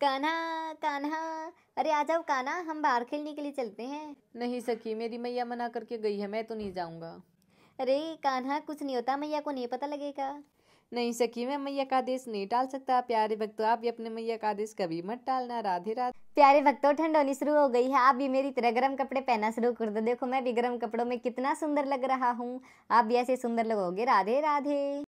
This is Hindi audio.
कान्हा कान्हा अरे आ जाओ कान्हा हम बाहर खेलने के लिए चलते हैं नहीं सखी मेरी मैया मना करके गई है मैं तो नहीं जाऊंगा अरे कान्हा कुछ नहीं होता मैया को नहीं पता लगेगा नहीं सखी मैं मैया का आदेश नहीं टाल सकता प्यारे भक्तों आप भी अपने मैया का आदेश कभी मत टालना राधे राधे प्यारे भक्तों ठंड होनी शुरू हो गई है आप भी मेरी तरह गर्म कपड़े पहनना शुरू कर दो देखो मैं भी गर्म कपड़ों में कितना सुंदर लग रहा हूँ आप भी ऐसे सुंदर लगोगे राधे राधे